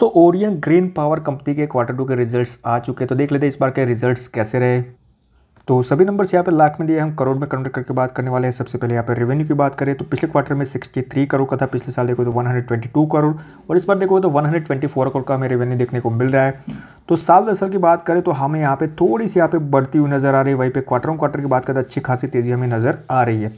तो Orion green power company के quarter two के रिजल्ट्स आ चुके हैं तो देख लेते हैं इस बार के रिजल्ट्स कैसे रहे तो सभी नंबर्स यहाँ पे लाख में दिए हम करोड़ में कन्वर्ट करके बात करने वाले हैं सबसे पहले यहाँ पे रेवेन्यू की बात करें तो पिछले क्वार्टर में 63 करोड़ का था पिछले साल देखो तो 122 करोड़ और इस बार देखो तो 124 करोड़ का हमें रेवेन्यू देखने को मिल रहा है तो साल दरअसल की बात करें तो हमें यहाँ पर थोड़ी सी यहाँ पे बढ़ती हुई नज़र आ रही है वहीं पर क्वार्टर ऑन क्वार्टर की बात करें तो अच्छी खासी तेज़ी हमें नज़र आ रही है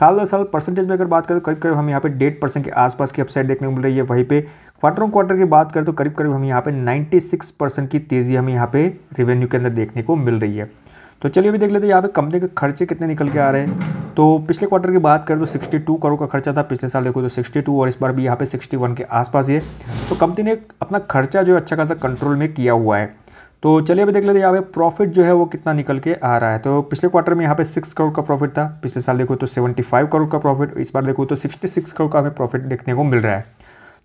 साल दर साल परसेंटेज में अगर बात करें तो करीब करीब हम यहाँ पे डेढ़ परसेंट के आसपास की अपसाइड देखने को मिल रही है वहीं पे क्वार्टर ऑन क्वार्टर की बात करें तो करीब करीब हम यहाँ पे 96 परसेंट की तेज़ी हमें यहाँ पे रेवेन्यू के अंदर देखने को मिल रही है तो चलिए अभी देख लेते हैं यहाँ पे कंपनी के खर्चे कितने निकल के आ रहे हैं तो पिछले क्वार्टर की बात करें तो 62 करोड़ का खर्चा था पिछले साल देखो तो 62 और इस बार भी यहाँ पे 61 के आसपास ये तो कंपनी ने अपना खर्चा जो अच्छा खासा कंट्रोल में किया हुआ है तो चलिए अभी देख लेते यहाँ पे प्रॉफिट जो है वो कितना निकल के आ रहा है तो पिछले क्वार्टर में यहाँ पे सिक्स करोड़ का प्रॉफिट था पिछले साल देखो तो सेवेंटी फाइव करोड़ का प्रॉफिट इस बार देखो तो सिक्सटी सिक्स करोड़ का हमें प्रॉफिट देखने को मिल रहा है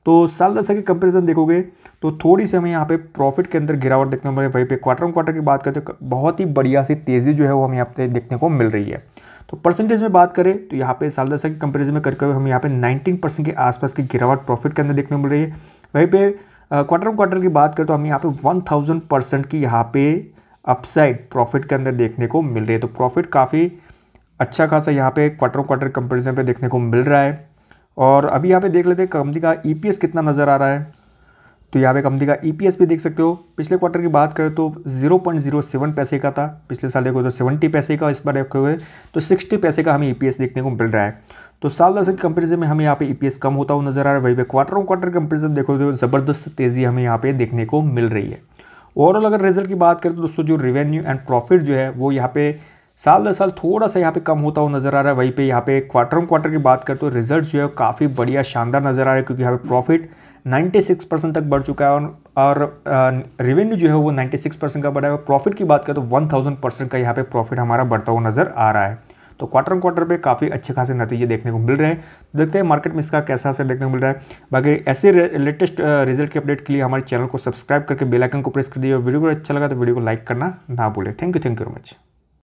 तो साल दशा की कंपेरिजन देखोगे तो थोड़ी सी हमें यहाँ पे प्रॉफिट के अंदर गिरावट देखने को मिल रही है वहीं पे क्वार्टर ऑन क्वार्टर की बात करते तो बहुत ही बढ़िया सी तेज़ी जो है वो हमें यहाँ पे देखने को मिल रही है तो परसेंटेज में बात करें तो यहाँ पे साल दशा के कंपेरिजन में करके हमें यहाँ पे नाइनटीन परसेंट के आसपास की गिरावट प्रॉफिट के अंदर देखने को मिल रही है वहीं पर क्वार्टर ऑफ क्वार्टर की बात करें तो हम यहाँ पे थाउजेंड परसेंट की यहाँ पे अपसाइड प्रॉफिट के अंदर देखने को मिल रही है तो प्रॉफिट काफ़ी अच्छा खासा यहाँ पे क्वार्टर ऑफ क्वार्टर कंपेरिजन पे देखने को मिल रहा है और अभी यहाँ पे देख लेते हैं कंपनी का ई e कितना नज़र आ रहा है तो यहाँ पे कंपनी का ई e भी देख सकते हो पिछले क्वार्टर की बात करें तो सेवन पैसे का था पिछले साल देखो तो सेवेंटी पैसे का इस बार रखे हुए तो सिक्सटी पैसे का हमें ई e देखने को मिल रहा है तो साल दस के कंपेरिजन में हमें यहाँ पे ईपीएस e कम होता हुआ नजर आ रहा है वहीं क्वार्टर ऑन क्वार्टर कंपेरिजन देखो तो ज़बरदस्त तेज़ी हमें यहाँ पे देखने को मिल रही है ओवरऑल अगर रिजल्ट की बात करें तो दोस्तों जो रेवेन्यू एंड प्रॉफिट जो है वो यहाँ पे साल दर साल थोड़ा सा यहाँ पे कम होता हुआ नजर आ रहा है वहीं पे यहाँ पे क्वार्टर ऑन क्वार्टर की बात करें तो रिजल्ट जो है काफ़ी बढ़िया शानदार नजर आ रहा है क्योंकि यहाँ पे प्रॉफिट 96 परसेंट तक बढ़ चुका है और और रेवेन्यू जो है वो 96 परसेंट का बढ़ा है और प्रॉफिट की बात करें तो 1000 परसेंट का यहाँ पे प्रॉफिट हमारा बढ़ता हुआ नजर आ रहा है तो क्वार्टर क्वार्टर पे काफ़ी अच्छे खासे नतीजे देखने को मिल रहे हैं तो देखते हैं मार्केट में इसका कैसा असर देखने को मिल रहा है बाकी ऐसे लेटेस्ट रिजल्ट की अपडेट के लिए हमारे चैनल को सब्सक्राइब करके बेलाइकन को प्रेस कर दिए और वीडियो को अच्छा लगा तो वीडियो को लाइक करना ना भूलें thank you thank you very much